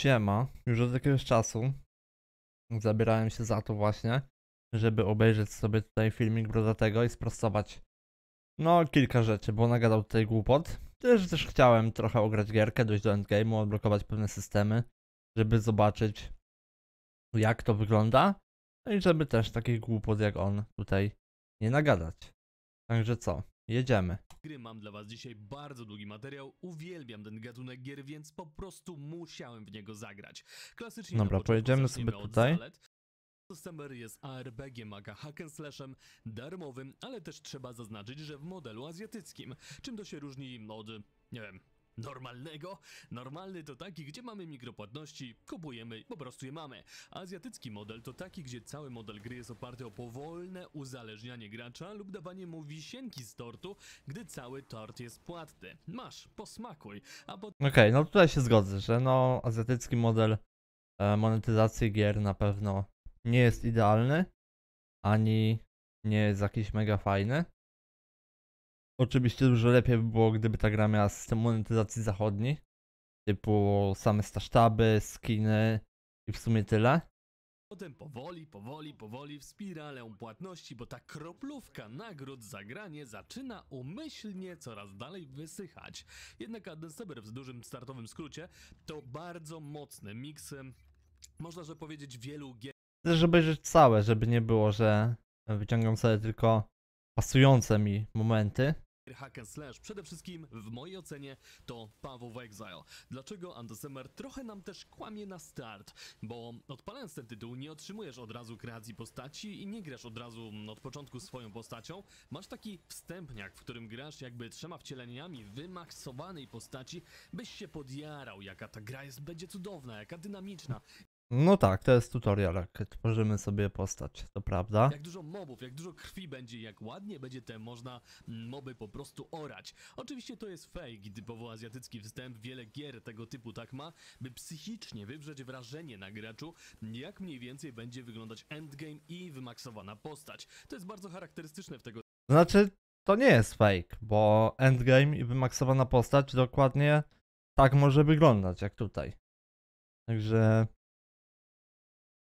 Siema, już od jakiegoś czasu zabierałem się za to właśnie, żeby obejrzeć sobie tutaj filmik Brodatego i sprostować no kilka rzeczy, bo nagadał tutaj głupot. Też też chciałem trochę ograć gierkę, dojść do endgame'u, odblokować pewne systemy, żeby zobaczyć jak to wygląda. No i żeby też takich głupot jak on tutaj nie nagadać. Także co, jedziemy gry mam dla was dzisiaj bardzo długi materiał, uwielbiam ten gatunek gier, więc po prostu musiałem w niego zagrać. Klasycznie Dobra, pojedziemy sobie tutaj. Summer jest ARBG iem aka hack'n'slashem, darmowym, ale też trzeba zaznaczyć, że w modelu azjatyckim. Czym to się różni od, nie wiem, normalnego. Normalny to taki, gdzie mamy mikropłatności, kupujemy, po prostu je mamy. Azjatycki model to taki, gdzie cały model gry jest oparty o powolne uzależnianie gracza lub dawanie mu wisienki z tortu, gdy cały tort jest płatny. Masz, posmakuj, a potem... Okej, okay, no tutaj się zgodzę, że no azjatycki model e, monetyzacji gier na pewno nie jest idealny, ani nie jest jakiś mega fajny. Oczywiście dużo lepiej by było, gdyby ta gra miała system monetyzacji zachodni, typu same stasztaby, skiny i w sumie tyle. Potem powoli, powoli, powoli w spiralę płatności, bo ta kroplówka nagród za granie zaczyna umyślnie coraz dalej wysychać. Jednak Addenseber w dużym startowym skrócie to bardzo mocny miks, można że powiedzieć, wielu gier. Chcę, żeby obejrzeć całe, żeby nie było, że wyciągam sobie tylko pasujące mi momenty, gry hack and slash. Przede wszystkim, w mojej ocenie, to Paweł w Exile. Dlaczego Andesemer trochę nam też kłamie na start? Bo odpalając ten tytuł nie otrzymujesz od razu kreacji postaci i nie grasz od razu mm, od początku swoją postacią. Masz taki wstępniak, w którym grasz jakby trzema wcieleniami wymaksowanej postaci, byś się podjarał, jaka ta gra jest, będzie cudowna, jaka dynamiczna, no tak, to jest tutorial, jak tworzymy sobie postać, to prawda. Jak dużo mobów, jak dużo krwi będzie, jak ładnie będzie te można mm, moby po prostu orać. Oczywiście to jest fake, typowo azjatycki wstęp, wiele gier tego typu tak ma, by psychicznie wywrzeć wrażenie na graczu, jak mniej więcej będzie wyglądać endgame i wymaksowana postać. To jest bardzo charakterystyczne w tego... Znaczy, to nie jest fake, bo endgame i wymaksowana postać dokładnie tak może wyglądać, jak tutaj. Także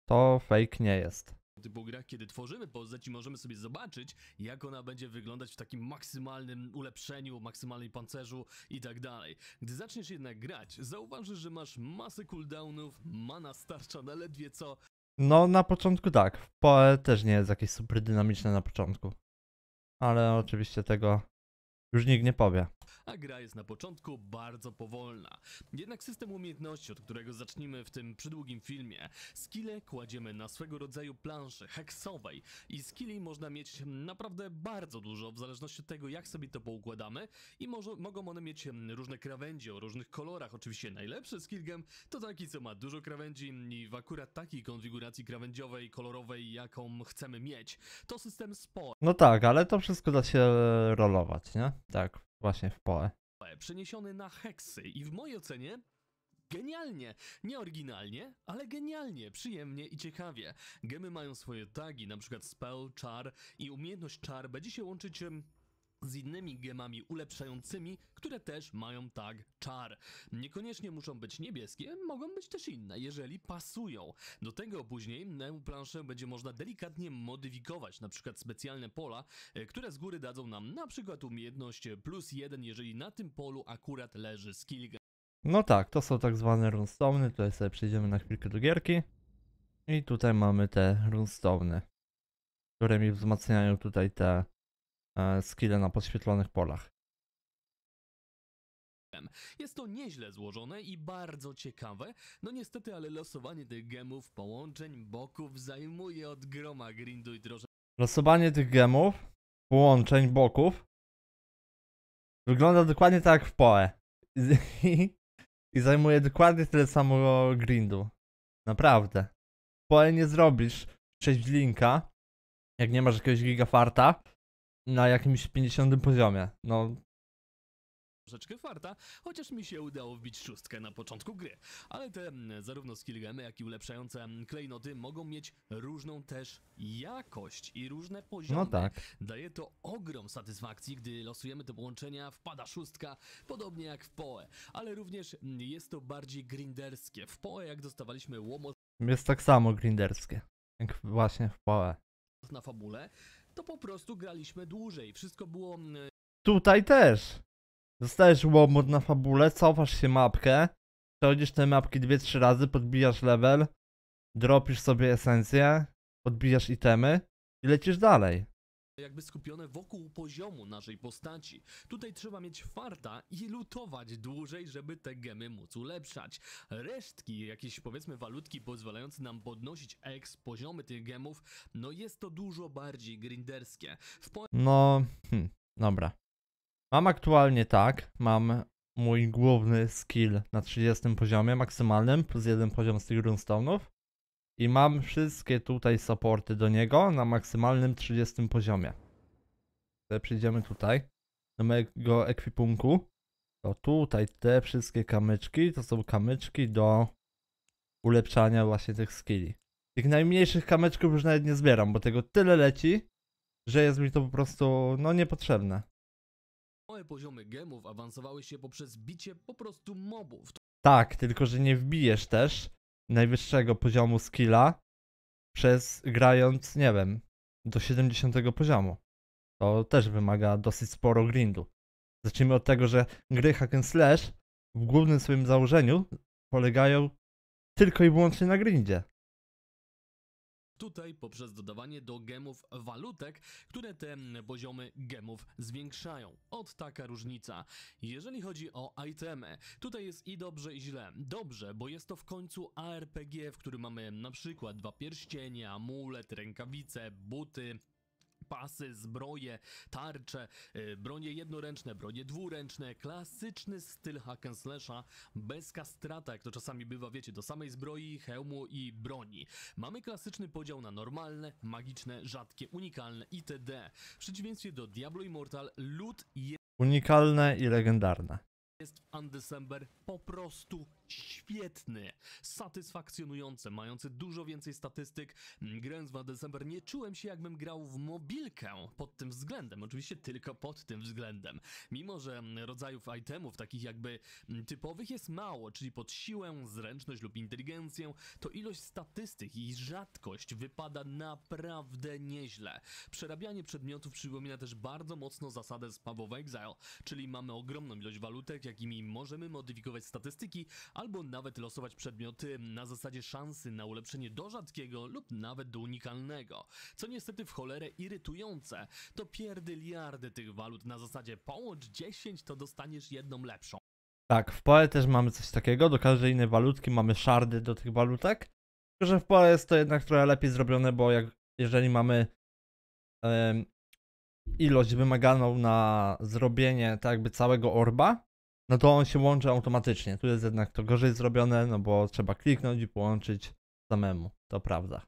to fake nie jest. Typu grach, kiedy tworzymy postać i możemy sobie zobaczyć, jak ona będzie wyglądać w takim maksymalnym ulepszeniu, maksymalnym pancerzu i tak dalej. Gdy zaczniesz jednak grać, zauważysz, że masz masę cooldownów, mana starcza na ledwie co. No, na początku tak. W PoE też nie jest jakieś super dynamiczne na początku. Ale oczywiście tego już nikt nie powie a gra jest na początku bardzo powolna. Jednak system umiejętności, od którego zaczniemy w tym przydługim filmie, skille kładziemy na swego rodzaju planszy heksowej i skilli można mieć naprawdę bardzo dużo w zależności od tego, jak sobie to poukładamy i może, mogą one mieć różne krawędzie o różnych kolorach. Oczywiście najlepszy skill game to taki, co ma dużo krawędzi i w akurat takiej konfiguracji krawędziowej, kolorowej, jaką chcemy mieć, to system sport. No tak, ale to wszystko da się rolować, nie? Tak. Właśnie w POE. Przeniesiony na heksy i w mojej ocenie genialnie. Nie oryginalnie, ale genialnie, przyjemnie i ciekawie. Gemy mają swoje tagi, np. spell, czar i umiejętność czar będzie się łączyć z innymi gemami ulepszającymi, które też mają tag czar. Niekoniecznie muszą być niebieskie, mogą być też inne, jeżeli pasują. Do tego później planszę będzie można delikatnie modyfikować, na przykład specjalne pola, e, które z góry dadzą nam na przykład umiejętność plus jeden, jeżeli na tym polu akurat leży skill. No tak, to są tak zwane runstone, tutaj sobie przejdziemy na chwilkę do gierki. I tutaj mamy te runstone, które mi wzmacniają tutaj te E, skille na podświetlonych polach. Jest to nieźle złożone i bardzo ciekawe, no niestety, ale losowanie tych gemów, połączeń, boków zajmuje od groma grindu i drożdża. Losowanie tych gemów, połączeń, boków wygląda dokładnie tak jak w POE. I, I, zajmuje dokładnie tyle samo grindu. Naprawdę. W POE nie zrobisz 6 linka, jak nie masz jakiegoś gigafarta na jakimś 50 poziomie. No, troszeczkę farta, chociaż mi się udało wbić szóstkę na początku gry. Ale te zarówno skillgemy, jak i ulepszające klejnoty mogą mieć różną też jakość i różne poziomy. No tak. Daje to ogrom satysfakcji, gdy losujemy te połączenia, wpada szóstka, podobnie jak w POE. Ale również jest to bardziej grinderskie. W POE jak dostawaliśmy łomot... Jest tak samo grinderskie, jak właśnie w POE. ...na fabule, to po prostu graliśmy dłużej. Wszystko było... Mm, Tutaj też. Dostajesz łomot na fabule, cofasz się mapkę, przechodzisz te mapki 2-3 razy, podbijasz level, dropisz sobie esencję, podbijasz itemy i lecisz dalej jakby skupione wokół poziomu naszej postaci. Tutaj trzeba mieć farta i lutować dłużej, żeby te gemy móc ulepszać. Resztki, jakieś powiedzmy walutki pozwalające nam podnosić X poziomy tych gemów, no jest to dużo bardziej grinderskie. Po... No, hm, dobra. Mam aktualnie tak, mam mój główny skill na 30 poziomie maksymalnym, plus jeden poziom z tych runestone'ów i mam wszystkie tutaj supporty do niego na maksymalnym 30 poziomie. Przyjdziemy tutaj do mojego ekwipunku. To tutaj te wszystkie kamyczki, to są kamyczki do ulepszania właśnie tych skilli. Tych najmniejszych kamyczków już nawet nie zbieram, bo tego tyle leci, że jest mi to po prostu, no, niepotrzebne. Moje poziomy gemów awansowały się poprzez bicie po prostu mobów. Tak, tylko że nie wbijesz też, najwyższego poziomu skilla przez grając, nie wiem, do 70 poziomu. To też wymaga dosyć sporo grindu. Zacznijmy od tego, że gry hack and slash w głównym swoim założeniu polegają tylko i wyłącznie na grindzie. Tutaj poprzez dodawanie do gemów walutek, które te poziomy gemów zwiększają. Od taka różnica. Jeżeli chodzi o itemy, tutaj jest i dobrze i źle. Dobrze, bo jest to w końcu ARPG, w którym mamy na przykład dwa pierścienie, amulet, rękawice, buty, pasy, zbroje, tarcze, y, bronie jednoręczne, bronie dwuręczne, klasyczny styl hack and slasha bez kastrata, jak to czasami bywa, wiecie, do samej zbroi, hełmu i broni. Mamy klasyczny podział na normalne, magiczne, rzadkie, unikalne itd. W przeciwieństwie do Diablo Immortal, loot jest... Unikalne i legendarne jest Undecember po prostu świetny, satysfakcjonujący, mający dużo więcej statystyk. Mm, grając w Adelsumber nie czułem się jakbym grał w mobilkę pod tym względem, oczywiście tylko pod tym względem. Mimo, że mm, rodzajów itemów takich jakby mm, typowych jest mało, czyli pod siłę, zręczność lub inteligencję, to ilość statystyk i rzadkość wypada naprawdę nieźle. Przerabianie przedmiotów przypomina też bardzo mocno zasadę z Path of Exile, czyli mamy ogromną ilość walutek, jakimi możemy modyfikować statystyki, albo nawet losować przedmioty na zasadzie szansy na ulepszenie do rzadkiego lub nawet do unikalnego, co niestety w cholerę irytujące. To pierdyliardy tych walut na zasadzie połącz 10 to dostaniesz jedną lepszą. Tak, w POE też mamy coś takiego, do każdej innej walutki mamy szardy do tych walutek. Tylko, że w POE jest to jednak trochę lepiej zrobione, bo jak, jeżeli mamy um, ilość wymaganą na zrobienie tak jakby całego orba, no to on się łączy automatycznie. Tu jest jednak to gorzej zrobione, no bo trzeba kliknąć i połączyć samemu. To prawda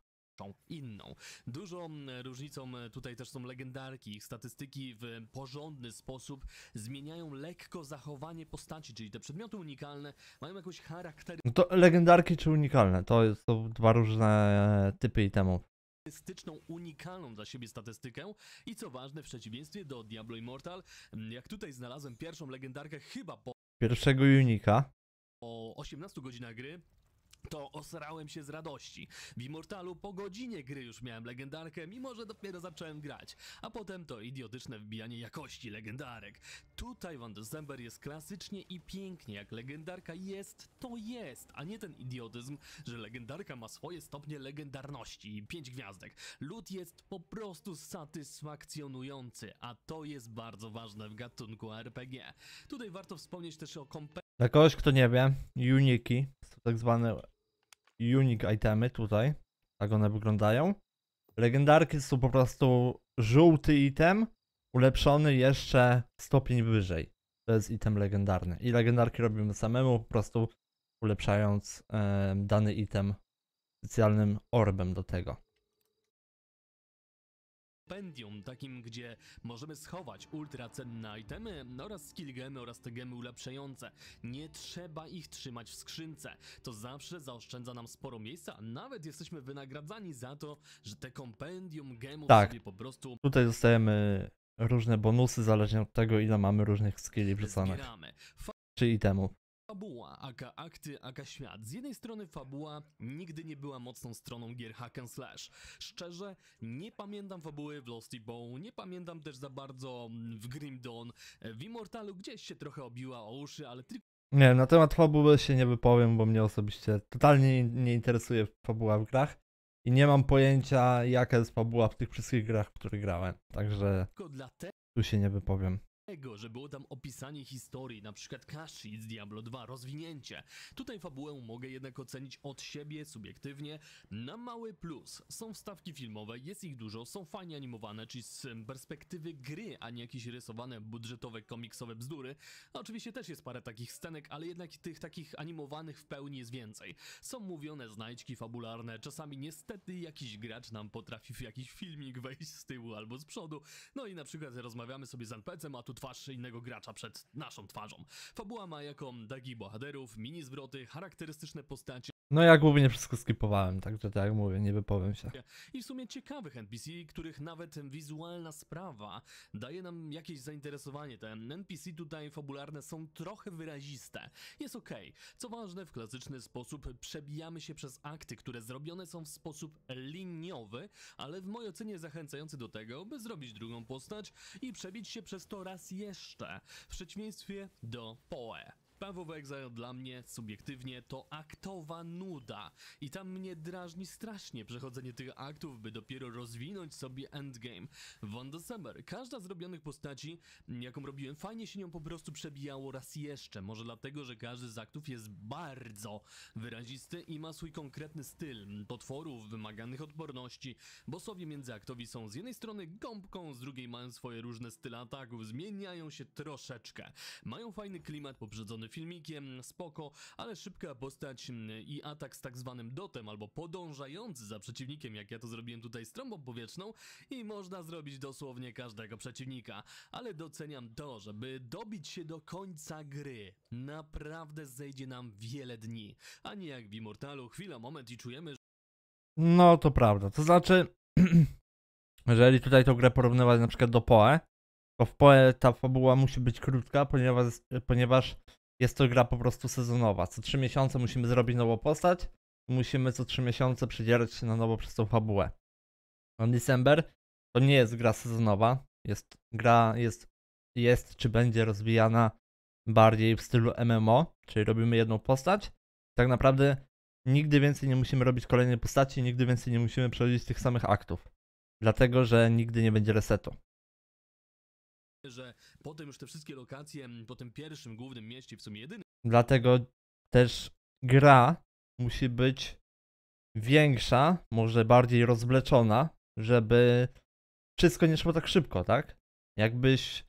inną. Dużą e, różnicą e, tutaj też są legendarki. Ich statystyki w porządny sposób zmieniają lekko zachowanie postaci, czyli te przedmioty unikalne mają jakąś charakter No to legendarki czy unikalne? To są dwa różne e, typy itemów statystyczną, unikalną dla siebie statystykę i co ważne, w przeciwieństwie do Diablo Immortal, mm, jak tutaj znalazłem pierwszą legendarkę chyba po pierwszego unika. o 18 godzinach gry to osrałem się z radości. W Immortalu po godzinie gry już miałem legendarkę, mimo że dopiero zacząłem grać, a potem to idiotyczne wbijanie jakości legendarek. Tutaj Van December jest klasycznie i pięknie, jak legendarka jest, to jest, a nie ten idiotyzm, że legendarka ma swoje stopnie legendarności i 5 gwiazdek. Lud jest po prostu satysfakcjonujący, a to jest bardzo ważne w gatunku RPG. Tutaj warto wspomnieć też o kompetencji dla kogoś, kto nie wie, uniki, tak zwane unique itemy tutaj, tak one wyglądają. Legendarki są po prostu żółty item, ulepszony jeszcze stopień wyżej. To jest item legendarny. I legendarki robimy samemu, po prostu ulepszając e, dany item specjalnym orbem do tego kompendium, takim gdzie możemy schować ultracenne itemy oraz skill gemy oraz te gemy ulepszające. Nie trzeba ich trzymać w skrzynce. To zawsze zaoszczędza nam sporo miejsca, nawet jesteśmy wynagradzani za to, że te kompendium gemów tak. sobie po prostu... tutaj dostajemy różne bonusy zależnie od tego ile mamy różnych skilli wrzuconych. czy Czyli Fabuła, aka akty, aka świat. Z jednej strony fabuła nigdy nie była mocną stroną gier hack and slash. Szczerze, nie pamiętam fabuły w Lost Bow, nie pamiętam też za bardzo w Grim Dawn. W Immortalu gdzieś się trochę obiła o uszy, ale tylko... Nie, na temat fabuły się nie wypowiem, bo mnie osobiście totalnie nie interesuje fabuła w grach. I nie mam pojęcia, jaka jest fabuła w tych wszystkich grach, w których grałem. Także tu się nie wypowiem tego, że było tam opisanie historii, na przykład Kashi z Diablo 2, rozwinięcie. Tutaj fabułę mogę jednak ocenić od siebie, subiektywnie, na mały plus. Są wstawki filmowe, jest ich dużo, są fajnie animowane, czyli z perspektywy gry, a nie jakieś rysowane, budżetowe, komiksowe bzdury. No, oczywiście też jest parę takich scenek, ale jednak tych takich animowanych w pełni jest więcej. Są mówione znajdźki fabularne, czasami niestety jakiś gracz nam potrafi w jakiś filmik wejść z tyłu albo z przodu, no i na przykład rozmawiamy sobie z NPC-em, a tu twarz innego gracza przed naszą twarzą. Fabuła ma jako dagi bohaterów, mini zwroty, charakterystyczne postacie, no ja głównie wszystko skipowałem, także tak jak mówię, nie wypowiem się. I w sumie ciekawych NPC, których nawet wizualna sprawa daje nam jakieś zainteresowanie. Te NPC tutaj fabularne są trochę wyraziste. Jest ok. Co ważne, w klasyczny sposób przebijamy się przez akty, które zrobione są w sposób liniowy, ale w mojej ocenie zachęcający do tego, by zrobić drugą postać i przebić się przez to raz jeszcze, w przeciwieństwie do Poe. Paweł Exile dla mnie subiektywnie to aktowa nuda i tam mnie drażni strasznie przechodzenie tych aktów, by dopiero rozwinąć sobie endgame. Von Summer, każda z robionych postaci, jaką robiłem, fajnie się nią po prostu przebijało raz jeszcze, może dlatego, że każdy z aktów jest bardzo wyrazisty i ma swój konkretny styl potworów, wymaganych odporności. Bossowie międzyaktowi są z jednej strony gąbką, z drugiej mają swoje różne style ataków, zmieniają się troszeczkę. Mają fajny klimat poprzedzony filmikiem, spoko, ale szybka postać mm, i atak z tak zwanym dotem albo podążający za przeciwnikiem, jak ja to zrobiłem tutaj z trąbą powietrzną i można zrobić dosłownie każdego przeciwnika, ale doceniam to, żeby dobić się do końca gry. Naprawdę zejdzie nam wiele dni, a nie jak w Immortalu, chwila, moment i czujemy, że... No to prawda, to znaczy... Jeżeli tutaj tą grę porównywać na przykład do Poe, to w Poe ta fabuła musi być krótka, ponieważ, ponieważ jest to gra po prostu sezonowa. Co 3 miesiące musimy zrobić nową postać, musimy co 3 miesiące przedzierać się na nowo przez tą fabułę. On no, December to nie jest gra sezonowa, jest gra jest, jest czy będzie rozwijana bardziej w stylu MMO, czyli robimy jedną postać. Tak naprawdę nigdy więcej nie musimy robić kolejnej postaci, nigdy więcej nie musimy przechodzić tych samych aktów. Dlatego, że nigdy nie będzie resetu że potem już te wszystkie lokacje mm, po tym pierwszym głównym mieście, w sumie jedynym. Dlatego też gra musi być większa, może bardziej rozbleczona, żeby wszystko nie szło tak szybko, tak? Jakbyś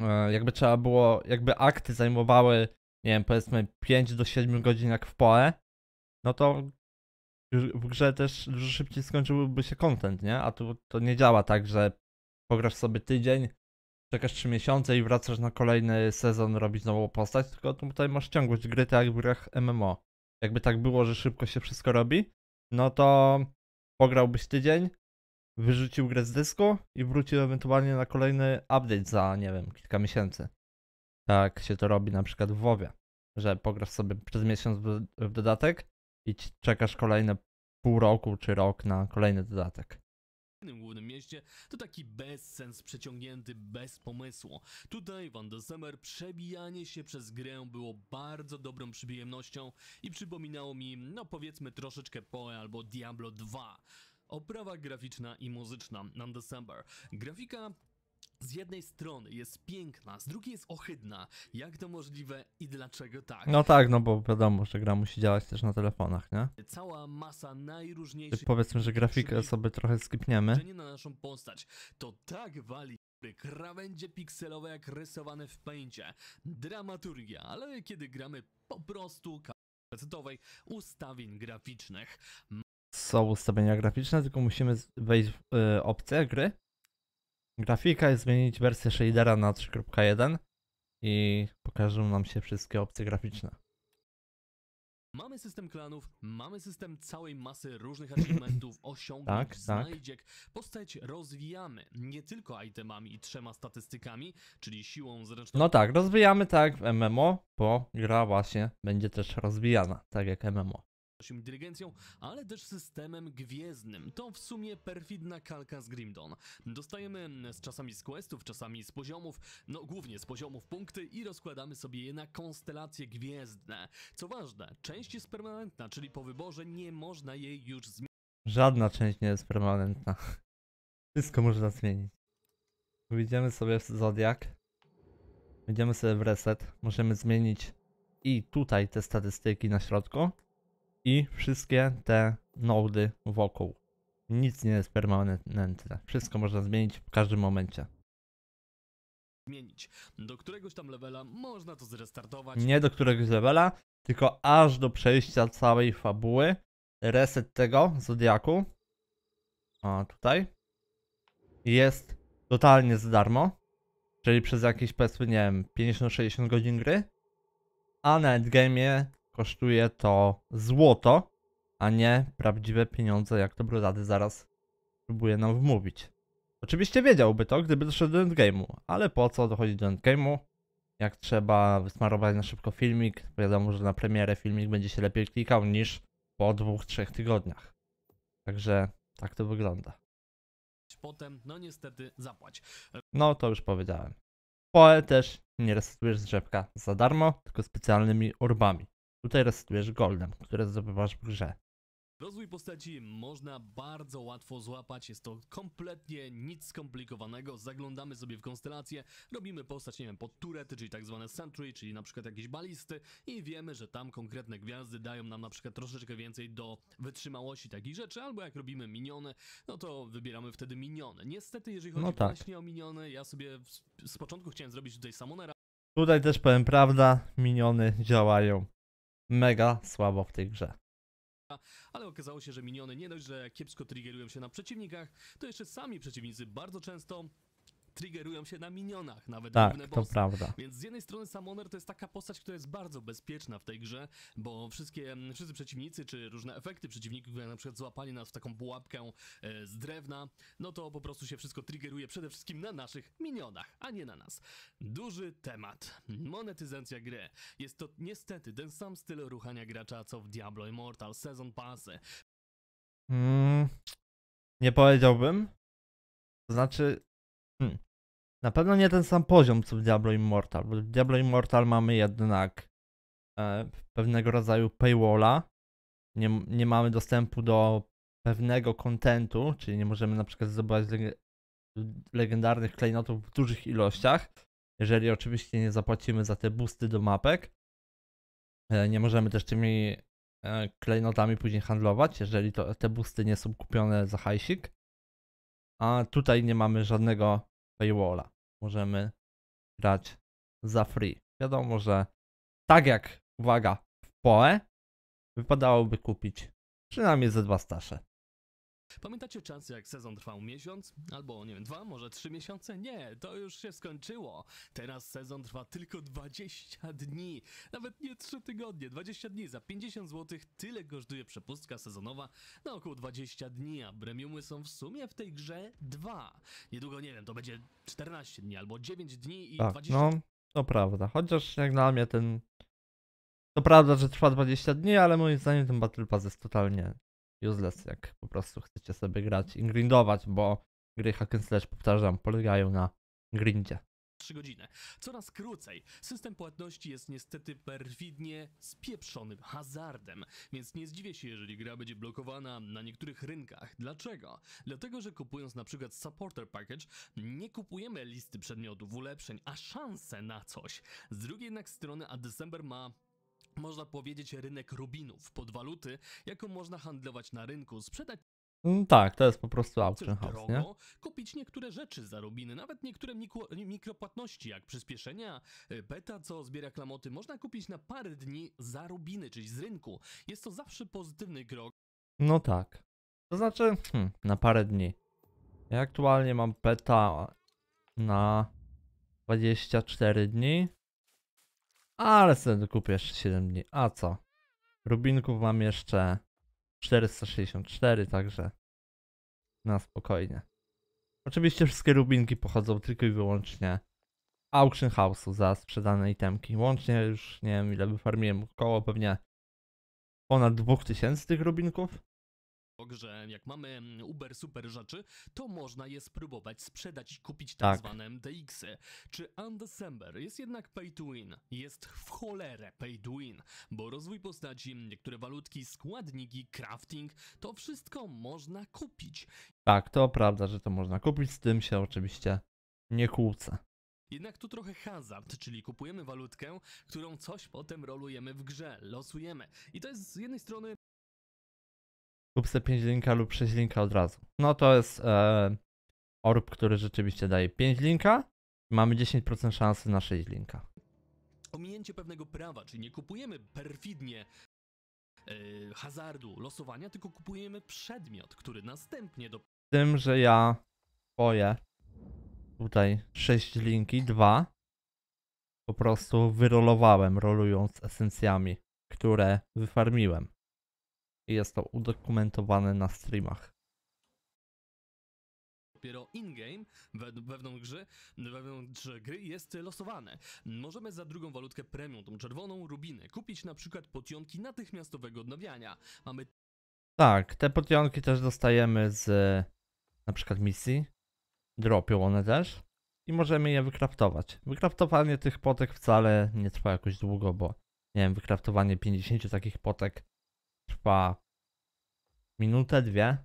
e, jakby trzeba było, jakby akty zajmowały, nie wiem, powiedzmy 5 do 7 godzin jak w POE, no to w grze też dużo szybciej skończyłby się content, nie? A tu to nie działa tak, że pograsz sobie tydzień, czekasz 3 miesiące i wracasz na kolejny sezon robić nową postać, tylko tutaj masz ciągłość gry tak jak w grach MMO. Jakby tak było, że szybko się wszystko robi, no to pograłbyś tydzień, wyrzucił grę z dysku i wrócił ewentualnie na kolejny update za, nie wiem, kilka miesięcy. Tak się to robi na przykład w WoWie, że pograsz sobie przez miesiąc w dodatek i czekasz kolejne pół roku czy rok na kolejny dodatek innym głównym mieście, to taki bezsens przeciągnięty bez pomysłu. Tutaj w de przebijanie się przez grę było bardzo dobrą przyjemnością i przypominało mi, no powiedzmy troszeczkę Poe albo Diablo 2. Oprawa graficzna i muzyczna, None December. Grafika z jednej strony jest piękna, z drugiej jest ohydna. Jak to możliwe i dlaczego tak? No tak, no bo wiadomo, że gra musi działać też na telefonach, nie? Cała masa najróżniejszych... Powiedzmy, że grafikę sobie trochę skipniemy. ...na naszą postać. To tak wali krawędzie pikselowe jak rysowane w pęcie. Dramaturgia, ale kiedy gramy po prostu kasetowej ustawień graficznych. Są ustawienia graficzne, tylko musimy wejść w y, opcję gry grafikę, zmienić wersję shadera na 3.1 i pokażą nam się wszystkie opcje graficzne. Mamy system klanów, mamy system całej masy różnych achievementów, osiągnięć, tak, tak, znajdziek. Postać rozwijamy nie tylko itemami i trzema statystykami, czyli siłą zresztą... No tak, rozwijamy tak w MMO, bo gra właśnie będzie też rozwijana, tak jak MMO inteligencją, ale też systemem gwiezdnym. To w sumie perfidna kalka z Grimdon. Dostajemy mm, z czasami z questów, czasami z poziomów, no głównie z poziomów punkty i rozkładamy sobie je na konstelacje gwiezdne. Co ważne, część jest permanentna, czyli po wyborze nie można jej już zmienić. Żadna część nie jest permanentna. Wszystko można zmienić. Wyjdziemy sobie w Zodiak. Wyjdziemy sobie w reset. Możemy zmienić i tutaj te statystyki na środku i wszystkie te nody wokół. Nic nie jest permanentne. Wszystko można zmienić w każdym momencie. Zmienić. Do któregoś tam levela można to zrestartować. Nie do któregoś levela, tylko aż do przejścia całej fabuły. Reset tego Zodiaku. a tutaj. Jest totalnie za darmo. Czyli przez jakieś, powiedzmy, nie wiem, 50-60 godzin gry. A na endgame kosztuje to złoto, a nie prawdziwe pieniądze, jak to brudady zaraz próbuje nam wmówić. Oczywiście wiedziałby to, gdyby doszedł do endgame'u, ale po co dochodzić do endgame'u? Jak trzeba wysmarować na szybko filmik, wiadomo, że na premierę filmik będzie się lepiej klikał niż po dwóch, trzech tygodniach. Także tak to wygląda. Potem, no niestety, zapłać. No to już powiedziałem. Poe też nie resetujesz z drzewka za darmo, tylko specjalnymi urbami. Tutaj restujesz goldem, które zdobywasz w grze. Rozwój postaci można bardzo łatwo złapać, jest to kompletnie nic skomplikowanego, zaglądamy sobie w konstelację, robimy postać, nie wiem, pod turety, czyli tak zwane sentry, czyli na przykład jakieś balisty i wiemy, że tam konkretne gwiazdy dają nam na przykład troszeczkę więcej do wytrzymałości takich rzeczy, albo jak robimy miniony, no to wybieramy wtedy miniony. Niestety, jeżeli chodzi no tak. właśnie o miniony, ja sobie z, z początku chciałem zrobić tutaj samonera. Tutaj też powiem prawda, miniony działają mega słabo w tej grze. Ale okazało się, że miniony nie dość, że kiepsko triggerują się na przeciwnikach, to jeszcze sami przeciwnicy bardzo często triggerują się na minionach, nawet tak, główne bossy. to prawda. Więc z jednej strony Summoner to jest taka postać, która jest bardzo bezpieczna w tej grze, bo wszystkie, mm, wszyscy przeciwnicy, czy różne efekty przeciwników, jak na przykład złapanie nas w taką pułapkę e, z drewna, no to po prostu się wszystko triggeruje przede wszystkim na naszych minionach, a nie na nas. Duży temat. Monetyzacja gry. Jest to niestety ten sam styl ruchania gracza, co w Diablo Immortal, Season Passy. Mm, nie powiedziałbym. To znaczy, hmm. Na pewno nie ten sam poziom co w Diablo Immortal, bo w Diablo Immortal mamy jednak e, pewnego rodzaju paywalla. Nie, nie mamy dostępu do pewnego kontentu, czyli nie możemy na przykład zdobywać leg legendarnych klejnotów w dużych ilościach, jeżeli oczywiście nie zapłacimy za te busty do mapek. E, nie możemy też tymi e, klejnotami później handlować, jeżeli to, te busty nie są kupione za hajsik. A tutaj nie mamy żadnego paywalla. Możemy grać za free. Wiadomo, że tak jak, uwaga, w POE, wypadałoby kupić przynajmniej ze dwa stasze. Pamiętacie czas, jak sezon trwał miesiąc? Albo, nie wiem, dwa, może trzy miesiące? Nie, to już się skończyło. Teraz sezon trwa tylko 20 dni. Nawet nie 3 tygodnie, 20 dni. Za 50 zł tyle kosztuje przepustka sezonowa na około 20 dni, a premiumy są w sumie w tej grze dwa. Niedługo, nie wiem, to będzie 14 dni albo 9 dni i tak, 20... no, to prawda. Chociaż jak na mnie ten... To prawda, że trwa 20 dni, ale moim zdaniem ten Battle Pass jest totalnie useless, jak po prostu chcecie sobie grać i grindować, bo gry hack and slash, powtarzam, polegają na grindzie. 3 godziny. Coraz krócej. System płatności jest niestety perwidnie spieprzony hazardem, więc nie zdziwię się, jeżeli gra będzie blokowana na niektórych rynkach. Dlaczego? Dlatego, że kupując na przykład Supporter Package, nie kupujemy listy przedmiotów, ulepszeń, a szansę na coś. Z drugiej jednak strony, a December ma można powiedzieć, rynek rubinów pod waluty, jaką można handlować na rynku, sprzedać mm, tak, to jest po prostu auction house, nie? Kupić niektóre rzeczy za rubiny, nawet niektóre mikro, mikropłatności, jak przyspieszenia, e, beta, co zbiera klamoty, można kupić na parę dni za rubiny, czyli z rynku. Jest to zawsze pozytywny krok. No tak. To znaczy, hmm, na parę dni. Ja aktualnie mam beta na 24 dni. Ale sobie kupię jeszcze 7 dni. A co? Rubinków mam jeszcze 464, także na spokojnie. Oczywiście wszystkie rubinki pochodzą tylko i wyłącznie auction house'u za sprzedane itemki. Łącznie już nie wiem ile wyfarmiłem, około pewnie ponad 2000 tych rubinków. Tak, że jak mamy mm, uber super rzeczy, to można je spróbować sprzedać i kupić tak, tak. zwane MTX-y. Czy Undecember jest jednak pay to win? Jest w cholerę pay to win, bo rozwój postaci, mm, niektóre walutki, składniki, crafting, to wszystko można kupić. Tak, to prawda, że to można kupić, z tym się oczywiście nie kłócę. Jednak tu trochę hazard, czyli kupujemy walutkę, którą coś potem rolujemy w grze, losujemy. I to jest z jednej strony lub sobie 5 linka lub 6 linka od razu. No to jest e, orb, który rzeczywiście daje 5 linka. Mamy 10% szansy na 6 linka. Ominięcie pewnego prawa, czyli nie kupujemy perfidnie e, hazardu, losowania, tylko kupujemy przedmiot, który następnie do... Tym, że ja swoje tutaj 6 linki, 2 po prostu wyrolowałem, rolując esencjami, które wyfarmiłem i jest to udokumentowane na streamach. Dopiero in-game, wewnątrz gry, wewnątrz gry jest losowane. Możemy za drugą walutkę premium, tą czerwoną, rubiny, kupić na przykład potionki natychmiastowego odnawiania. Mamy... Tak, te potionki też dostajemy z na przykład misji. Dropią one też i możemy je wykraftować. Wykraftowanie tych potek wcale nie trwa jakoś długo, bo nie wiem, wykraftowanie 50 takich potek trwa minutę, dwie.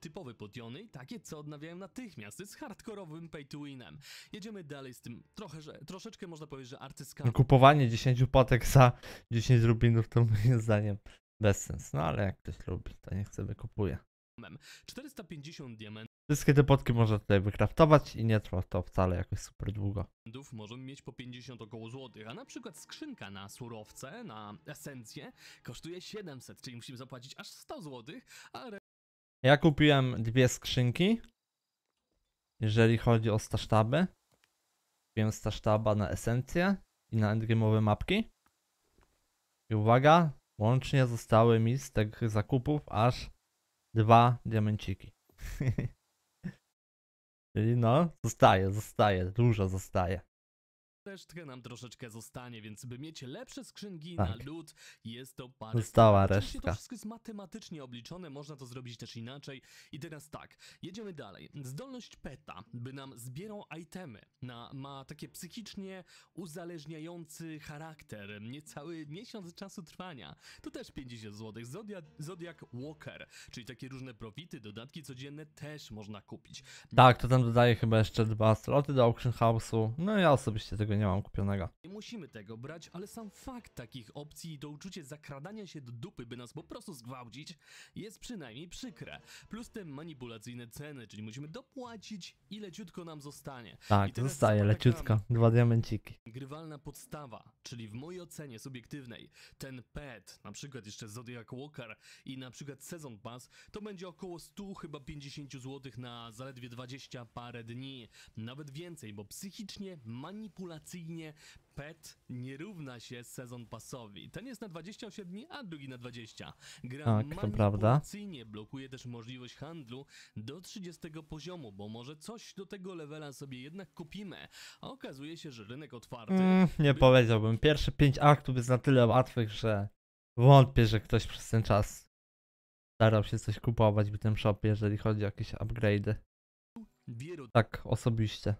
Typowe podiony. takie co odnawiają natychmiast, z hardkorowym pay to winem. Jedziemy dalej z tym, trochę, że, troszeczkę można powiedzieć, że artyskami. Kupowanie 10 patek za 10 rubinów to moim zdaniem bez sens. No ale jak ktoś lubi, to nie chce kupuje. 450 diamentów. Wszystkie te podki można tutaj wykraftować i nie trwa to wcale jakoś super długo. Możemy mieć po 50 około złotych, a na przykład skrzynka na surowce, na esencję kosztuje 700, czyli musimy zapłacić aż 100 złotych, a... Ja kupiłem dwie skrzynki, jeżeli chodzi o stasztaby. Kupiłem stasztaba na esencję i na endgame'owe mapki. I uwaga, łącznie zostały mi z tych zakupów aż dwa diamenciki. Czyli no, zostaje, zostaje, dużo zostaje resztkę nam troszeczkę zostanie, więc by mieć lepsze skrzynki tak. na lód, jest to parę... Została resztka. To wszystko jest matematycznie obliczone, można to zrobić też inaczej. I teraz tak, jedziemy dalej. Zdolność PETA, by nam zbierał itemy, na, ma takie psychicznie uzależniający charakter, niecały miesiąc czasu trwania. To też 50 zł. Zodiac, Zodiac Walker, czyli takie różne profity, dodatki codzienne też można kupić. Tak, to tam dodaje chyba jeszcze dwa sloty do Auction House'u, no ja osobiście tego nie mam kupionego. Nie musimy tego brać, ale sam fakt takich opcji i to uczucie zakradania się do dupy, by nas po prostu zgwałcić, jest przynajmniej przykre. Plus te manipulacyjne ceny, czyli musimy dopłacić i leciutko nam zostanie. Tak, zostaje leciutko. Dwa diamenciki. Grywalna podstawa, czyli w mojej ocenie subiektywnej, ten pet, na przykład jeszcze Zodiac Walker i na przykład Sezon Pass, to będzie około 100 chyba 50 zł na zaledwie 20 parę dni. Nawet więcej, bo psychicznie manipulacyjne Korelacyjnie PET nie równa się sezon pasowi. Ten jest na 28 dni, a drugi na 20. Gra tak, to prawda. blokuje też możliwość handlu do 30 poziomu, bo może coś do tego levela sobie jednak kupimy. A okazuje się, że rynek otwarty... Mm, nie powiedziałbym. Pierwsze 5 aktów jest na tyle łatwych, że wątpię, że ktoś przez ten czas starał się coś kupować w tym shopie, jeżeli chodzi o jakieś upgrade'y. Tak, osobiście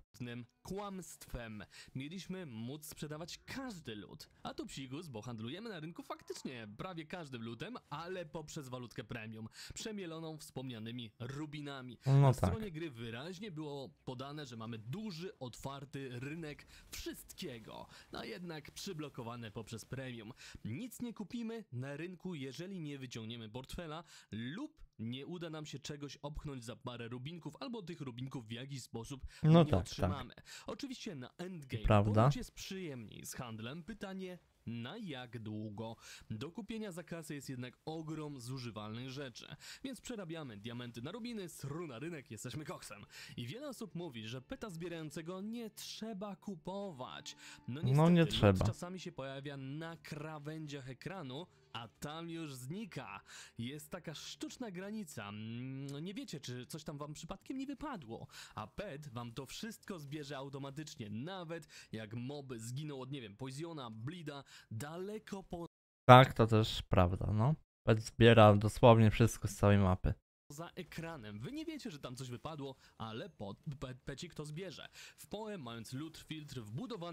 kłamstwem. Mieliśmy móc sprzedawać każdy lód. A tu psigus, bo handlujemy na rynku faktycznie prawie każdym lutem, ale poprzez walutkę premium, przemieloną wspomnianymi rubinami. No na tak. stronie gry wyraźnie było podane, że mamy duży, otwarty rynek wszystkiego, no jednak przyblokowane poprzez premium. Nic nie kupimy na rynku, jeżeli nie wyciągniemy portfela lub nie uda nam się czegoś obchnąć za parę rubinków, albo tych rubinków w jakiś sposób no nie tak, tak. otrzymamy. Tak. Oczywiście na endgame Prawda. jest przyjemniej z handlem. Pytanie na jak długo. Do kupienia za kasę jest jednak ogrom zużywalnych rzeczy, więc przerabiamy diamenty na rubiny, sru na rynek, jesteśmy koksem. I wiele osób mówi, że peta zbierającego nie trzeba kupować. No, niestety, no nie trzeba. czasami się pojawia na krawędziach ekranu, a tam już znika. Jest taka sztuczna granica. Mm, nie wiecie, czy coś tam wam przypadkiem nie wypadło, a PET wam to wszystko zbierze automatycznie, nawet jak moby zginął od, nie wiem, poisiona, Blida, daleko po... Tak, to też prawda, no. PET zbiera dosłownie wszystko z całej mapy za ekranem. Wy nie wiecie, że tam coś wypadło, ale pod, pe, pecik to zbierze. W poem mając lód filtr wbudowany...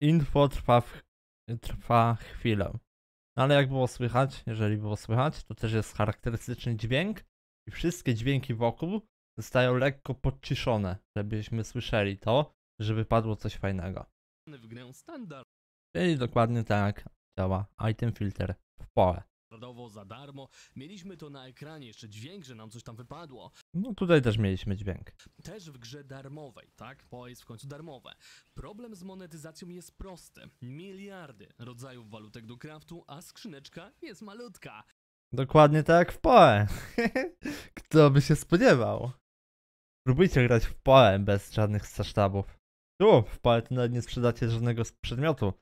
Info trwa, w, trwa chwilę. No ale jak było słychać, jeżeli było słychać, to też jest charakterystyczny dźwięk i wszystkie dźwięki wokół zostają lekko podciszone, żebyśmy słyszeli to, żeby padło coś fajnego. Czyli dokładnie tak działa item filter w POE standardowo za darmo. Mieliśmy to na ekranie, jeszcze dźwięk, że nam coś tam wypadło. No tutaj też mieliśmy dźwięk. Też w grze darmowej, tak? Bo jest w końcu darmowe. Problem z monetyzacją jest prosty. Miliardy rodzajów walutek do craftu, a skrzyneczka jest malutka. Dokładnie tak jak w POE. Kto by się spodziewał? Próbujcie grać w POE bez żadnych sztabów. Tu, w POE to nawet nie sprzedacie żadnego przedmiotu.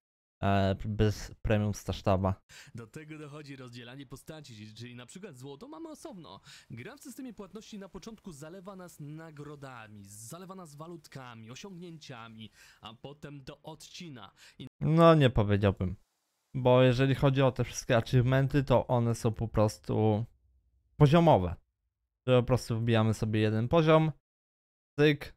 E, bez premium Stasztaba. Do tego dochodzi rozdzielanie postaci, czyli na przykład złoto mamy osobno. Gra w systemie płatności na początku zalewa nas nagrodami, zalewa nas walutkami, osiągnięciami, a potem to odcina. I... No nie powiedziałbym. Bo jeżeli chodzi o te wszystkie achievementy, to one są po prostu poziomowe. Po prostu wbijamy sobie jeden poziom, cyk,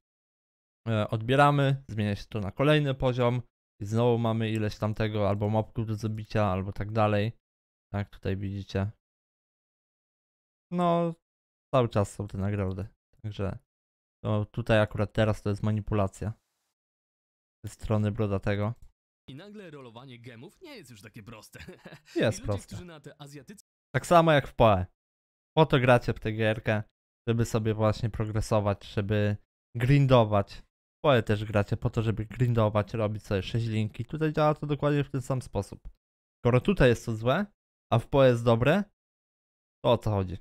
e, odbieramy, zmienia się to na kolejny poziom, i znowu mamy ileś tam tego, albo mopków do zabicia, albo tak dalej. Tak, tutaj widzicie. No, cały czas są te nagrody. Także no, tutaj akurat teraz to jest manipulacja. Ze strony brodatego. I nagle rolowanie gemów nie jest już takie proste. Jest ludzie, proste. Tak samo jak w PoE. Po to gracie w tę gierkę, żeby sobie właśnie progresować, żeby grindować. Wolę też gracie po to, żeby grindować, robić sobie 6 linki. Tutaj działa to dokładnie w ten sam sposób. Skoro tutaj jest to złe, a w PoE jest dobre, to o co chodzi?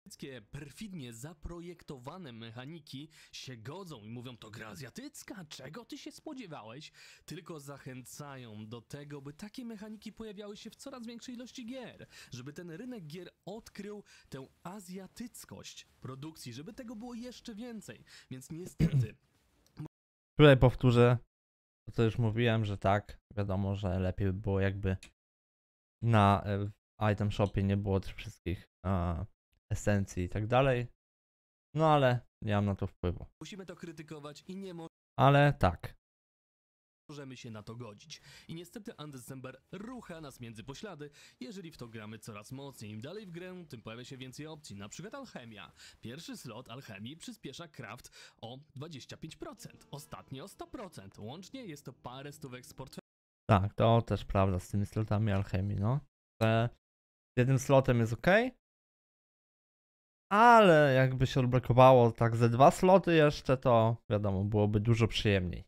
Wszystkie perfidnie zaprojektowane mechaniki się godzą i mówią to gra azjatycka, czego ty się spodziewałeś? Tylko zachęcają do tego, by takie mechaniki pojawiały się w coraz większej ilości gier, żeby ten rynek gier odkrył tę azjatyckość produkcji, żeby tego było jeszcze więcej. Więc niestety Tutaj powtórzę to, co już mówiłem, że tak, wiadomo, że lepiej by było jakby na e, item shopie nie było tych wszystkich a, esencji i tak dalej. No ale nie mam na to wpływu. Musimy to krytykować i nie Ale tak, możemy się na to godzić. I niestety Undecember rucha nas między poślady, jeżeli w to gramy coraz mocniej. Im dalej w grę, tym pojawia się więcej opcji, na przykład alchemia. Pierwszy slot alchemii przyspiesza craft o 25%, ostatni o 100%. Łącznie jest to parę stówek z Tak, to też prawda z tymi slotami alchemii, no. z e, jednym slotem jest ok, ale jakby się odblokowało tak ze dwa sloty jeszcze, to wiadomo, byłoby dużo przyjemniej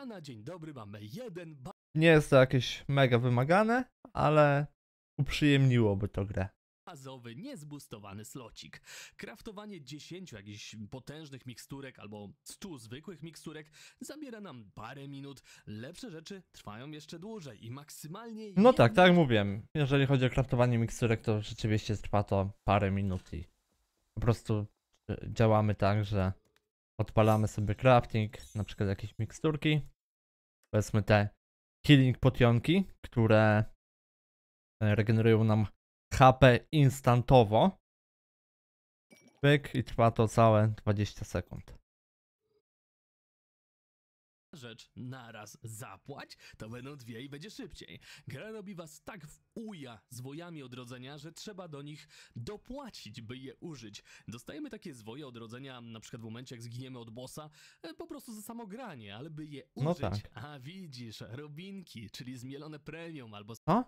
a na dzień dobry mamy jeden. Nie jest to jakieś mega wymagane, ale uprzyjemniłoby to grę bazowy, niezbustowany slocik. Kraftowanie 10 jakichś potężnych miksturek albo 100 zwykłych miksturek zabiera nam parę minut. Lepsze rzeczy trwają jeszcze dłużej i maksymalnie... No tak, tak jak mówiłem. Jeżeli chodzi o kraftowanie miksturek, to rzeczywiście trwa to parę minut i po prostu e, działamy tak, że Odpalamy sobie crafting, na przykład jakieś miksturki. Powiedzmy te healing potionki, które e, regenerują nam HP instantowo. Pyk i trwa to całe 20 sekund rzecz naraz zapłać, to będą dwie i będzie szybciej. Gra robi was tak w uja zwojami odrodzenia, że trzeba do nich dopłacić, by je użyć. Dostajemy takie zwoje odrodzenia na przykład w momencie, jak zginiemy od bossa, e, po prostu za samogranie, ale by je no użyć. No tak. A widzisz, robinki, czyli zmielone premium albo... Co?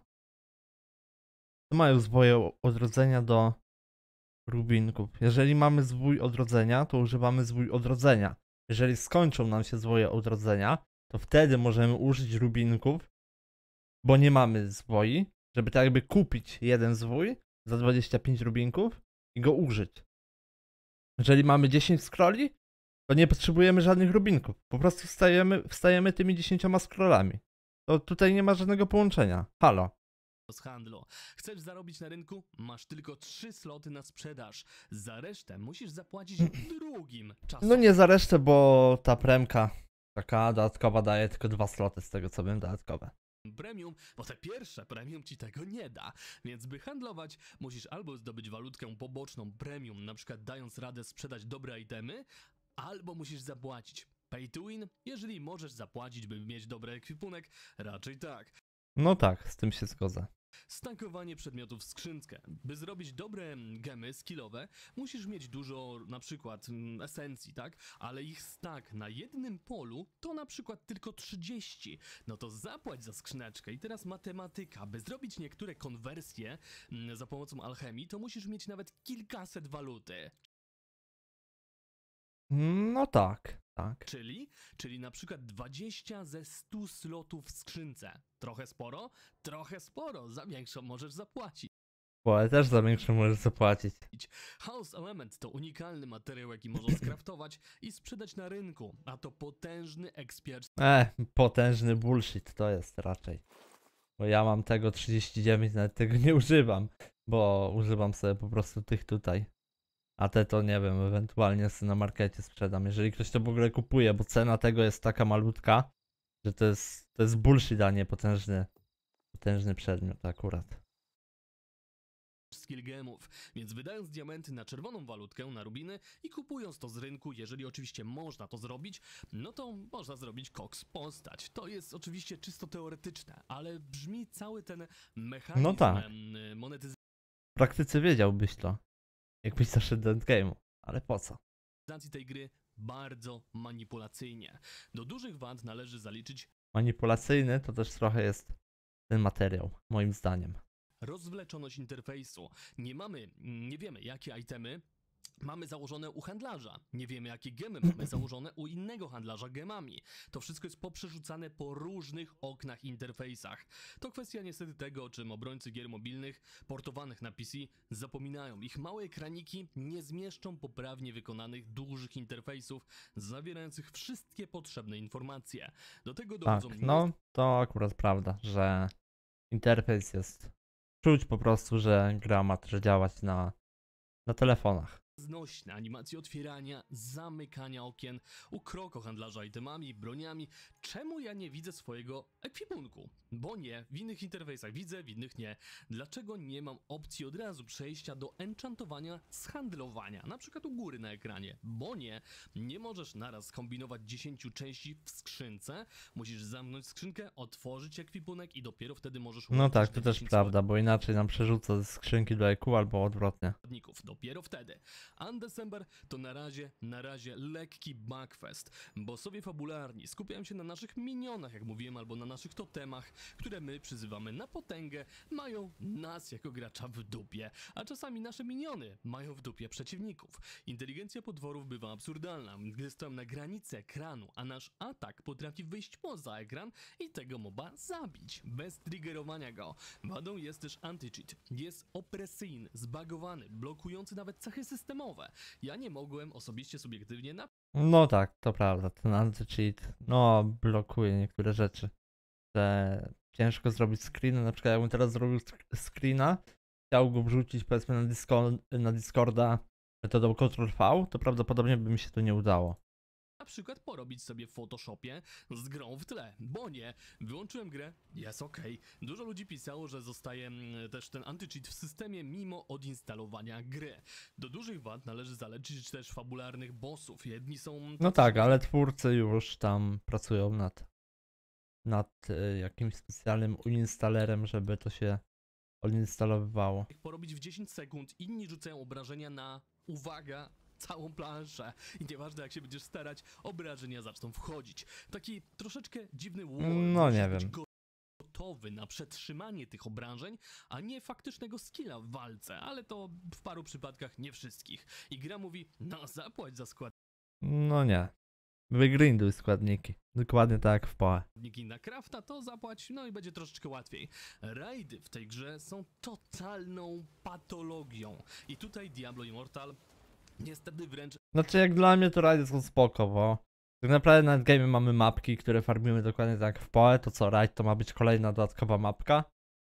To mają zwoje odrodzenia do rubinków. Jeżeli mamy zwój odrodzenia, to używamy zwój odrodzenia. Jeżeli skończą nam się zwoje odrodzenia, to wtedy możemy użyć rubinków, bo nie mamy zwoi, żeby tak jakby kupić jeden zwój za 25 rubinków i go użyć. Jeżeli mamy 10 scrolli, to nie potrzebujemy żadnych rubinków. Po prostu wstajemy, wstajemy tymi 10 scrollami. To tutaj nie ma żadnego połączenia. Halo z handlu. Chcesz zarobić na rynku? Masz tylko trzy sloty na sprzedaż. Za resztę musisz zapłacić drugim czasem. No nie za resztę, bo ta premka taka dodatkowa daje tylko dwa sloty z tego co wiem dodatkowe premium, bo te pierwsze premium ci tego nie da. Więc by handlować, musisz albo zdobyć walutkę poboczną premium, na przykład dając radę sprzedać dobre itemy, albo musisz zapłacić. Pay to win, jeżeli możesz zapłacić, by mieć dobry ekwipunek, raczej tak. No tak, z tym się zgodzę. Stankowanie przedmiotów w skrzynkę. By zrobić dobre gemy skillowe, musisz mieć dużo na przykład mm, esencji, tak? Ale ich stack na jednym polu to na przykład tylko 30. No to zapłać za skrzyneczkę. I teraz matematyka. By zrobić niektóre konwersje mm, za pomocą alchemii, to musisz mieć nawet kilkaset waluty. No tak, tak. Czyli? Czyli na przykład 20 ze 100 slotów w skrzynce. Trochę sporo? Trochę sporo. Za większą możesz zapłacić. Bo ale też za większą możesz zapłacić. House Element to unikalny materiał, jaki można skraftować i sprzedać na rynku, a to potężny ekspert. E, potężny bullshit to jest raczej. Bo ja mam tego 39, nawet tego nie używam, bo używam sobie po prostu tych tutaj. A te to nie wiem, ewentualnie na markecie sprzedam, jeżeli ktoś to w ogóle kupuje, bo cena tego jest taka malutka, że to jest, to jest bullshit, a nie potężny, potężny przedmiot akurat skill gemów, więc wydając diamenty na czerwoną walutkę, na rubiny i kupując to z rynku, jeżeli oczywiście można to zrobić, no to można zrobić koks postać. To jest oczywiście czysto teoretyczne, ale brzmi cały ten mechanizm no tak. monetyzacji. W praktyce wiedziałbyś to jakbyś zaszedł endgame'u. Ale po co? tej gry bardzo manipulacyjnie. Do dużych wad należy zaliczyć... Manipulacyjny to też trochę jest ten materiał, moim zdaniem. Rozwleczoność interfejsu. Nie mamy, nie wiemy jakie itemy mamy założone u handlarza. Nie wiemy, jakie gemy mamy założone u innego handlarza gemami. To wszystko jest poprzerzucane po różnych oknach interfejsach. To kwestia niestety tego, o czym obrońcy gier mobilnych portowanych na PC zapominają. Ich małe ekraniki nie zmieszczą poprawnie wykonanych dużych interfejsów zawierających wszystkie potrzebne informacje. Do tego tak, dochodzą... Tak, no to akurat prawda, że interfejs jest... Czuć po prostu, że gra ma też działać na, na telefonach znośne animacje otwierania, zamykania okien, u kroko handlarza itemami, broniami. Czemu ja nie widzę swojego ekwipunku? Bo nie, w innych interfejsach widzę, w innych nie. Dlaczego nie mam opcji od razu przejścia do enchantowania z handlowania, na przykład u góry na ekranie? Bo nie, nie możesz naraz kombinować 10 części w skrzynce, musisz zamknąć skrzynkę, otworzyć ekwipunek i dopiero wtedy możesz... No tak, to też prawda, bo inaczej nam przerzuca ze skrzynki do EQ albo odwrotnie. Dopiero wtedy. Undecember to na razie, na razie lekki backfest. Bossowie fabularni skupiają się na naszych minionach, jak mówiłem, albo na naszych totemach, które my przyzywamy na potęgę, mają nas jako gracza w dupie, a czasami nasze miniony mają w dupie przeciwników. Inteligencja podworów bywa absurdalna, gdy stoją na granicy ekranu, a nasz atak potrafi wyjść poza ekran i tego moba zabić, bez triggerowania go. Wadą jest też anti-cheat. Jest opresyjny, zbagowany, blokujący nawet cechy systemu systemowe. Ja nie mogłem osobiście, subiektywnie na... No tak, to prawda, ten anti-cheat, no blokuje niektóre rzeczy. Że ciężko zrobić screen. na przykład jakbym teraz zrobił screena, chciał go wrzucić powiedzmy na, Discord, na Discorda metodą Ctrl-V, to prawdopodobnie by mi się to nie udało na przykład porobić sobie w Photoshopie z grą w tle, bo nie, wyłączyłem grę, jest ok. Dużo ludzi pisało, że zostaje mm, też ten anti-cheat w systemie mimo odinstalowania gry. Do dużych wad należy zaleczyć też fabularnych bossów, jedni są... Tak no tak, ale twórcy już tam pracują nad, nad e, jakimś specjalnym uninstallerem, żeby to się odinstalowywało. ...porobić w 10 sekund, inni rzucają obrażenia na, uwaga, całą planszę i nieważne jak się będziesz starać, obrażenia zaczną wchodzić. Taki troszeczkę dziwny wall. No nie wiem. Gotowy na przetrzymanie tych obrażeń, a nie faktycznego skilla w walce, ale to w paru przypadkach nie wszystkich. I gra mówi, no zapłać za skład. No nie. Wygrinduj składniki. Dokładnie tak w PoE. Składniki na to zapłać, no i będzie troszeczkę łatwiej. Rajdy w tej grze są totalną patologią. I tutaj Diablo Immortal Niestety wręcz... Znaczy jak dla mnie to rajdy są spoko, bo tak naprawdę na game mamy mapki, które farmimy dokładnie tak w poe, to co rajd to ma być kolejna dodatkowa mapka.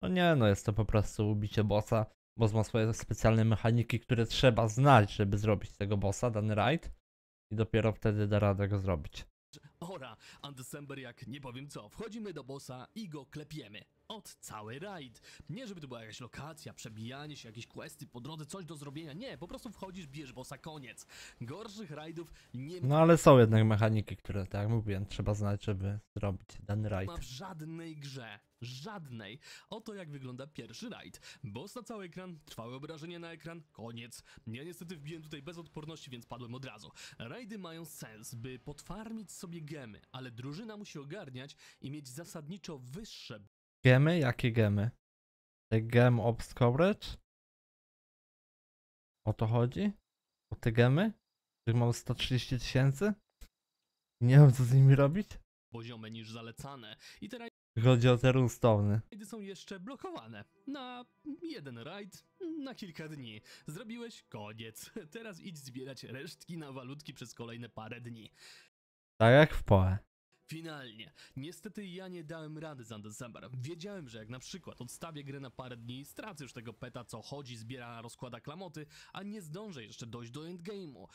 No nie, no jest to po prostu ubicie bossa. Boss ma swoje specjalne mechaniki, które trzeba znać, żeby zrobić tego bossa, dany rajd. I dopiero wtedy da radę go zrobić. Pora, a jak nie powiem co, wchodzimy do bossa i go klepiemy od cały raid. Nie żeby to była jakaś lokacja, przebijanie się, jakieś questy po drodze, coś do zrobienia. Nie, po prostu wchodzisz, bierz bossa, koniec. Gorszych raidów nie ma. No ale są jednak mechaniki, które, tak jak mówiłem, trzeba znać, żeby zrobić dany raid. Ma w żadnej grze. Żadnej. Oto jak wygląda pierwszy rajd. Boss na cały ekran, trwałe obrażenie na ekran, koniec. Ja niestety wbiłem tutaj bez odporności, więc padłem od razu. Rajdy mają sens, by potwarmić sobie gemy, ale drużyna musi ogarniać i mieć zasadniczo wyższe... Gemy? Jakie gemy? Te gem ops O to chodzi? O te gemy? Tych mam 130 tysięcy? Nie wiem co z nimi robić? Poziomy niż zalecane i teraz chodzi o te runestone. Rajdy są jeszcze blokowane. Na jeden rajd, na kilka dni. Zrobiłeś koniec. Teraz idź zbierać resztki na walutki przez kolejne parę dni. Tak jak w Poe. Finalnie. Niestety ja nie dałem rady za December. Wiedziałem, że jak na przykład odstawię grę na parę dni, stracę już tego peta, co chodzi, zbiera, rozkłada klamoty, a nie zdążę jeszcze dojść do endgame'u.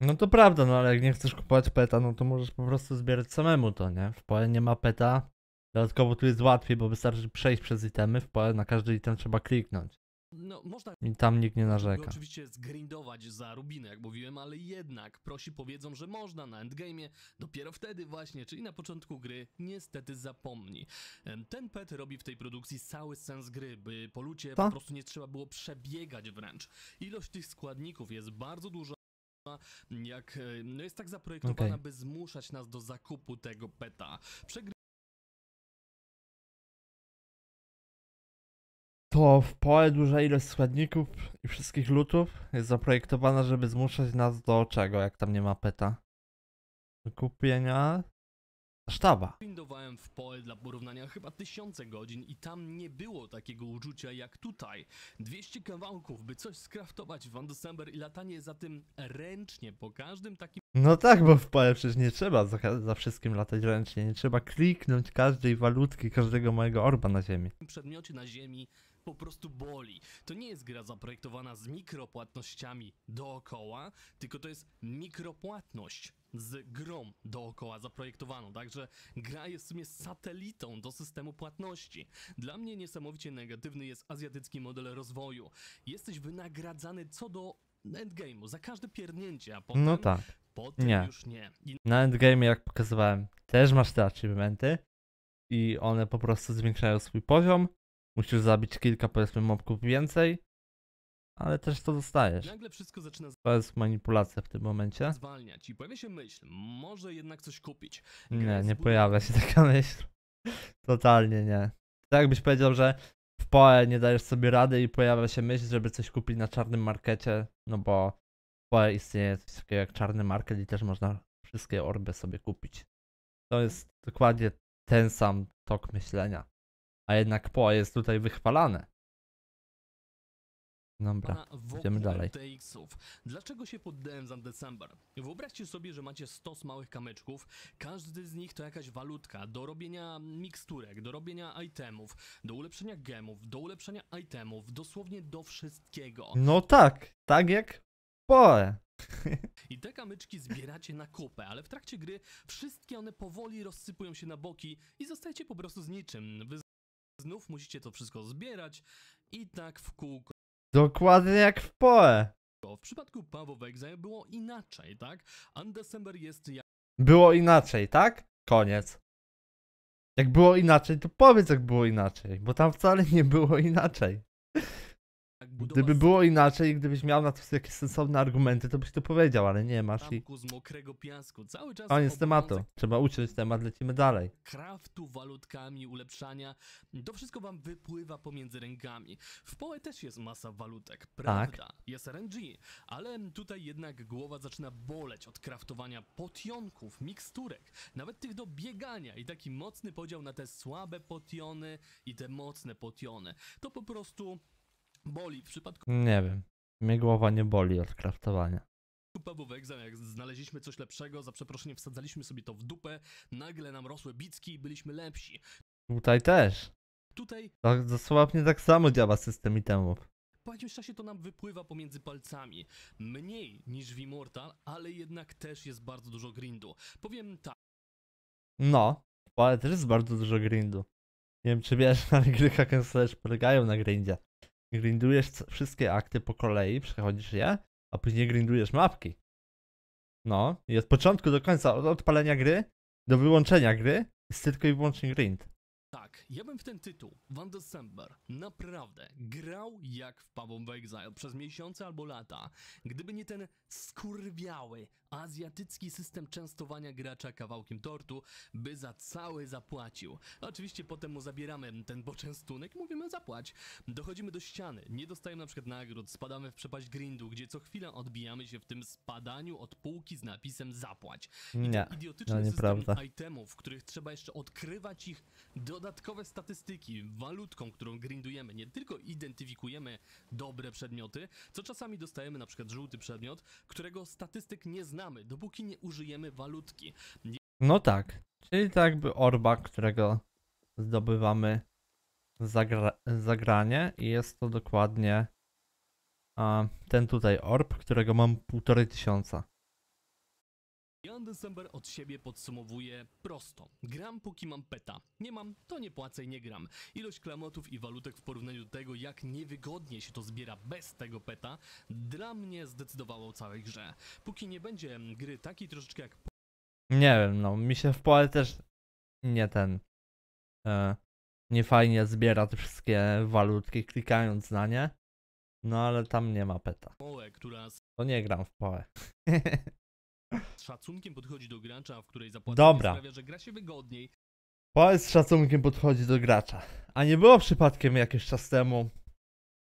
No to prawda, no ale jak nie chcesz kupować peta, no to możesz po prostu zbierać samemu to, nie? W pole nie ma peta. Dodatkowo tu jest łatwiej, bo wystarczy przejść przez itemy. W pole na każdy item trzeba kliknąć. No, można I tam nikt nie narzeka. oczywiście zgrindować za rubiny, jak mówiłem, ale jednak prosi powiedzą, że można na endgame'ie, dopiero wtedy właśnie, czyli na początku gry, niestety zapomni. Ten pet robi w tej produkcji cały sens gry, by po lucie Ta? po prostu nie trzeba było przebiegać wręcz. Ilość tych składników jest bardzo duża jak e, no jest tak zaprojektowana, okay. by zmuszać nas do zakupu tego peta. Przegry to w POE duża ilość składników i wszystkich lutów jest zaprojektowana, żeby zmuszać nas do czego, jak tam nie ma peta? Do kupienia sztaba. Windowałem w POE dla porównania chyba tysiące godzin i tam nie było takiego uczucia jak tutaj. 200 kawałków, by coś skraftować w December i latanie za tym ręcznie po każdym takim... No tak, bo w POE przecież nie trzeba za, za wszystkim latać ręcznie, nie trzeba kliknąć każdej walutki, każdego mojego orba na ziemi. ...przedmiocie na ziemi po prostu boli. To nie jest gra zaprojektowana z mikropłatnościami dookoła, tylko to jest mikropłatność z grą dookoła zaprojektowaną, także gra jest w sumie satelitą do systemu płatności. Dla mnie niesamowicie negatywny jest azjatycki model rozwoju. Jesteś wynagradzany co do endgame'u, za każde pierdnięcie, a potem, no tak. Potem nie. już nie. I... Na endgame, jak pokazywałem, też masz te achievementy i one po prostu zwiększają swój poziom Musisz zabić kilka, powiedzmy, mobków więcej, ale też to dostajesz. Nagle wszystko zaczyna to jest manipulacja w tym momencie. zwalniać i pojawia się myśl, może jednak coś kupić. Nie, nie pojawia się taka myśl. Totalnie nie. Tak jakbyś powiedział, że w POE nie dajesz sobie rady i pojawia się myśl, żeby coś kupić na czarnym markecie, no bo w POE istnieje coś takiego jak czarny market i też można wszystkie orby sobie kupić. To jest dokładnie ten sam tok myślenia a jednak POA jest tutaj wychwalane. Dobra, idziemy dalej. ów Dlaczego się poddałem za December? Wyobraźcie sobie, że macie 100 małych kamyczków, każdy z nich to jakaś walutka do robienia miksturek, do robienia itemów, do ulepszenia gemów, do ulepszenia itemów, dosłownie do wszystkiego. No tak, tak jak poe. I te kamyczki zbieracie na kupę, ale w trakcie gry wszystkie one powoli rozsypują się na boki i zostajecie po prostu z niczym. Znów musicie to wszystko zbierać i tak w kółko. Dokładnie jak w POE. W przypadku Paweł Wegza było inaczej, tak? jest jak... Było inaczej, tak? Koniec. Jak było inaczej, to powiedz jak było inaczej, bo tam wcale nie było inaczej. Gdyby było inaczej, gdybyś miał na to jakieś sensowne argumenty, to byś to powiedział, ale nie masz i... z mokrego piasku, cały czas Koniec tematu. Trzeba uciąć temat, lecimy dalej. Kraftu, walutkami, ulepszania, to wszystko wam wypływa pomiędzy rękami. W POE też jest masa walutek, tak. prawda? Tak. Jest RNG, ale tutaj jednak głowa zaczyna boleć od kraftowania potionków, miksturek, nawet tych do biegania i taki mocny podział na te słabe potiony i te mocne potiony. To po prostu Boli w przypadku Nie wiem. Mnie głowa nie boli od kraftowania. pawówek, za- jak znaleźliśmy coś lepszego, za przeproszeniem wsadzaliśmy sobie to w dupę, nagle nam rosły bicki i byliśmy lepsi. Tutaj też. Tutaj To dosłownie tak samo działa system itemów. po jakimś czasie to nam wypływa pomiędzy palcami. Mniej niż w Immortal, ale jednak też jest bardzo dużo grindu. Powiem tak, No. Ale też jest bardzo dużo grindu. Nie wiem czy wiesz, ale gry hack and slash polegają na grindzie grindujesz wszystkie akty po kolei, przechodzisz je, a później grindujesz mapki. No, i od początku do końca, od odpalenia gry do wyłączenia gry jest tylko i wyłącznie grind tak, ja bym w ten tytuł, Van December, naprawdę grał jak w Pawą w Exile przez miesiące albo lata, gdyby nie ten skurwiały azjatycki system częstowania gracza kawałkiem tortu, by za cały zapłacił. Oczywiście potem mu zabieramy ten poczęstunek i mówimy zapłać. Dochodzimy do ściany, nie dostajemy na przykład nagród, spadamy w przepaść grindu, gdzie co chwilę odbijamy się w tym spadaniu od półki z napisem zapłać. I nie, ten idiotyczny no system itemów, których trzeba jeszcze odkrywać ich dodatkowo dodatkowe statystyki walutką, którą grindujemy. Nie tylko identyfikujemy dobre przedmioty, co czasami dostajemy na przykład żółty przedmiot, którego statystyk nie znamy, dopóki nie użyjemy walutki. No tak, czyli tak jakby orba, którego zdobywamy zagra zagranie i jest to dokładnie a, ten tutaj orb, którego mam półtorej tysiąca. Jan December od siebie podsumowuje prosto. Gram póki mam peta. Nie mam, to nie płacę i nie gram. Ilość klamotów i walutek w porównaniu do tego, jak niewygodnie się to zbiera bez tego peta, dla mnie zdecydowało o całej grze. Póki nie będzie gry takiej troszeczkę jak... Nie wiem, no mi się w pole też nie ten... E, nie fajnie zbiera te wszystkie walutki klikając na nie. No ale tam nie ma peta. Pole, To nie gram w pole. z szacunkiem podchodzi do gracza, w której zapłacenie Dobra. sprawia, że gra się wygodniej. Powiedz z szacunkiem podchodzi do gracza. A nie było przypadkiem jakiś czas temu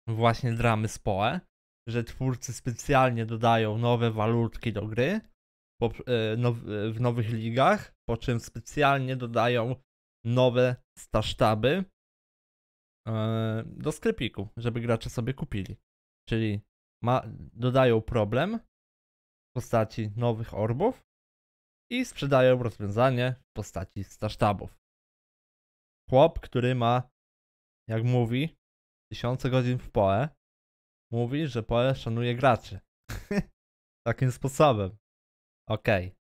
właśnie dramy z PoE, że twórcy specjalnie dodają nowe walutki do gry po, e, e, w nowych ligach, po czym specjalnie dodają nowe stasztaby e, do sklepiku, żeby gracze sobie kupili. Czyli ma, dodają problem, postaci nowych orbów i sprzedają rozwiązanie w postaci starsztabów. Chłop, który ma, jak mówi, tysiące godzin w PoE, mówi, że PoE szanuje graczy. Takim sposobem. Okej. Okay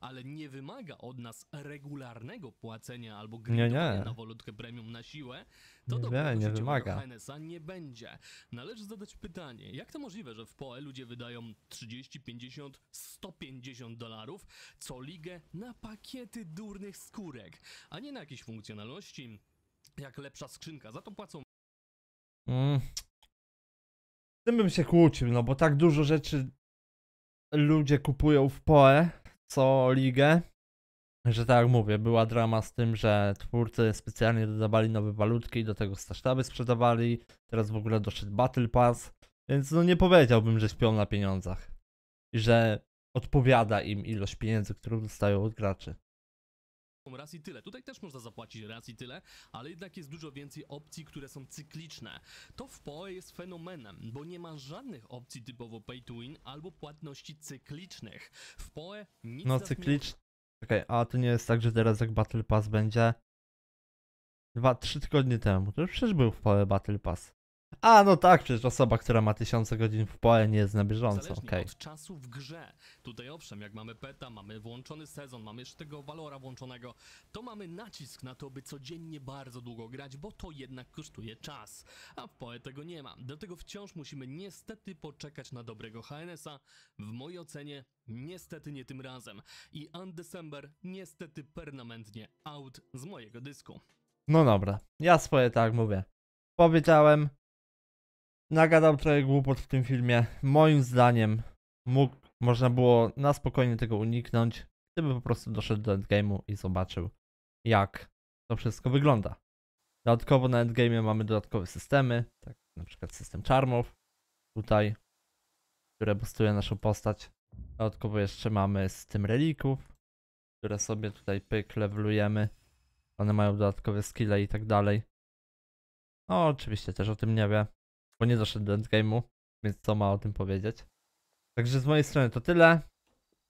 ale nie wymaga od nas regularnego płacenia albo gry na walutkę premium na siłę, to nie, do nie, nie wymaga. HNS-a nie będzie. Należy zadać pytanie, jak to możliwe, że w POE ludzie wydają 30, 50, 150 dolarów co ligę na pakiety durnych skórek, a nie na jakieś funkcjonalności, jak lepsza skrzynka. Za to płacą. Mm. Z tym bym się kłócił, no bo tak dużo rzeczy ludzie kupują w POE, co ligę, że tak jak mówię, była drama z tym, że twórcy specjalnie dodawali nowe walutki i do tego sztaby sprzedawali, teraz w ogóle doszedł Battle Pass, więc no nie powiedziałbym, że śpią na pieniądzach. I że odpowiada im ilość pieniędzy, którą dostają od graczy raz i tyle. Tutaj też można zapłacić raz i tyle, ale jednak jest dużo więcej opcji, które są cykliczne. To w POE jest fenomenem, bo nie ma żadnych opcji typowo pay to win albo płatności cyklicznych. W POE nic No cykliczne. Czekaj, a to nie jest tak, że teraz jak Battle Pass będzie? Dwa, trzy tygodnie temu. To już przecież był w POE Battle Pass. A, no tak, przecież osoba, która ma tysiące godzin w POE nie jest na bieżąco, okej. Okay. od czasu w grze. Tutaj owszem, jak mamy peta, mamy włączony sezon, mamy jeszcze tego walora włączonego, to mamy nacisk na to, by codziennie bardzo długo grać, bo to jednak kosztuje czas. A w POE tego nie ma. Dlatego wciąż musimy niestety poczekać na dobrego HNS-a. W mojej ocenie niestety nie tym razem. I Undecember niestety permanentnie out z mojego dysku. No dobra, ja swoje tak mówię. Powiedziałem, nagadał trochę głupot w tym filmie. Moim zdaniem mógł, można było na spokojnie tego uniknąć, gdyby po prostu doszedł do endgame'u i zobaczył, jak to wszystko wygląda. Dodatkowo na endgame'ie mamy dodatkowe systemy, tak na przykład system charmów, tutaj, które boostuje naszą postać. Dodatkowo jeszcze mamy z tym relików, które sobie tutaj pyk levelujemy. One mają dodatkowe skille i tak dalej. No oczywiście też o tym nie wie bo nie doszedł do endgame'u, więc co ma o tym powiedzieć. Także z mojej strony to tyle.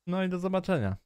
No i do zobaczenia.